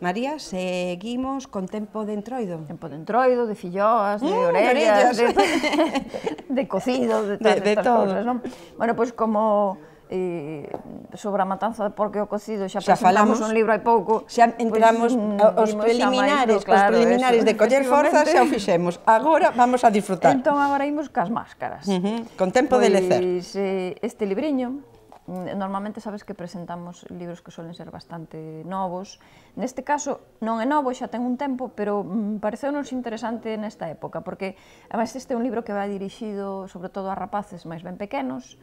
María, seguimos con tempo de entroido. Tempo de entroido, de filloas, de mm, orellas, de, de, cocido, de, tal, de, de, de todo. Cosas, non? Bueno, pois pues como eh, sobre a matanza de porque o cocido xa, xa falamos un libro hai pouco xa entramos pues, mm, os preliminares claro, os preliminares eso, de coller forzas xa o fixemos agora vamos a disfrutar entón agora imos cas máscaras uh -huh, con tempo pues, de lecer pois, eh, este libriño Mm, normalmente sabes que presentamos libros que suelen ser bastante novos. Neste caso non é novo, xa ten un tempo, pero mm, nos interesante nesta época, porque además este é un libro que vai dirixido sobre todo a rapaces máis ben pequenos,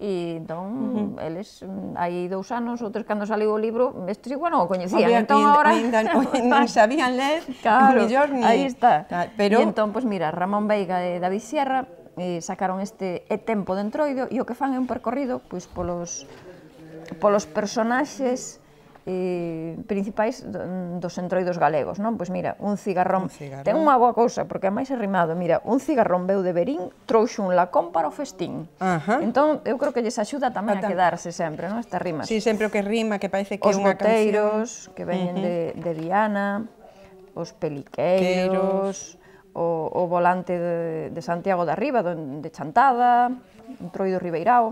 e entón uh -huh. eles mm, hai dous anos outros, cando saliu o libro estes igual non o coñecían Obvio, entón agora non sabían ler claro, mellor ni aí está pero e entón pois pues, mira Ramón Veiga e David Sierra eh, sacaron este E tempo de entroido e o que fan é un percorrido pois, polos, polos personaxes eh, principais dos entroidos galegos, non? Pois mira, un cigarrón, un cigarrón. ten unha boa cousa, porque é máis arrimado, mira, un cigarrón veu de Berín, trouxe un lacón para o festín. Ajá. Entón, eu creo que lles axuda tamén Ata. a quedarse sempre, non? Estas rimas. Sí, sempre o que rima, que parece que é unha canción. Os que veñen uh -huh. de, de Diana, os peliqueiros... Queiros o, o volante de, de Santiago da Riba, de Chantada, un troido Ribeirao,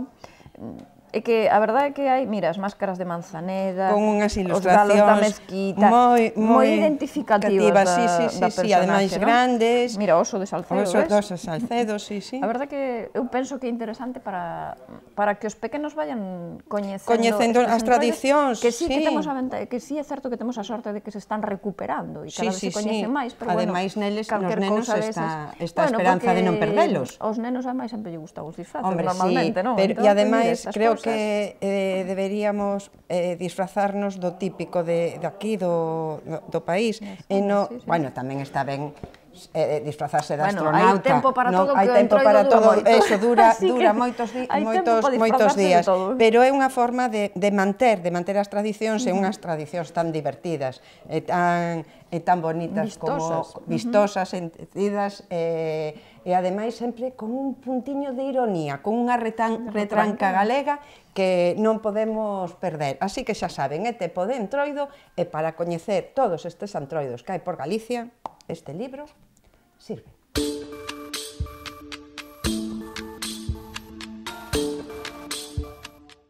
É que a verdade é que hai, mira, as máscaras de Manzaneda, con unhas ilustracións os galos da mezquita, moi, moi, moi identificativas da, sí, sí, da sí, ademais no? grandes. Mira, oso de Salcedo, oso, ves? Oso de Salcedo, sí, sí. A verdade é que eu penso que é interesante para, para que os pequenos vayan coñecendo, coñecendo as tradicións, que sí, sí. Que, temos a venta, que sí é certo que temos a sorte de que se están recuperando e cada sí, vez sí, se coñecen sí. máis, pero ademais, bueno, neles, nos nenos está, está esta bueno, esperanza de non perdelos. Os nenos, ademais, sempre lle gusta os disfraces, Hombre, normalmente, sí, non? Pero, e entón, ademais, creo que eh, deberíamos eh, disfrazarnos do típico de, de aquí, do, do, do país. sí, e no, sí, sí. Bueno, tamén está ben Eh, eh, disfrazarse de bueno, astronauta. Hai tempo para todo, no, hai tempo para todo, moito. eso dura dura moitos moitos moitos días, pero é unha forma de de manter, de manter as tradicións, e unhas tradicións tan divertidas, e tan e tan bonitas vistosas. como vistosas, uh -huh. sentidas eh, e ademais sempre con un puntiño de ironía, con unha retan, retranca galega que non podemos perder. Así que xa saben, é Tepo de Entroido e para coñecer todos estes antroidos que hai por Galicia, este libro sirve.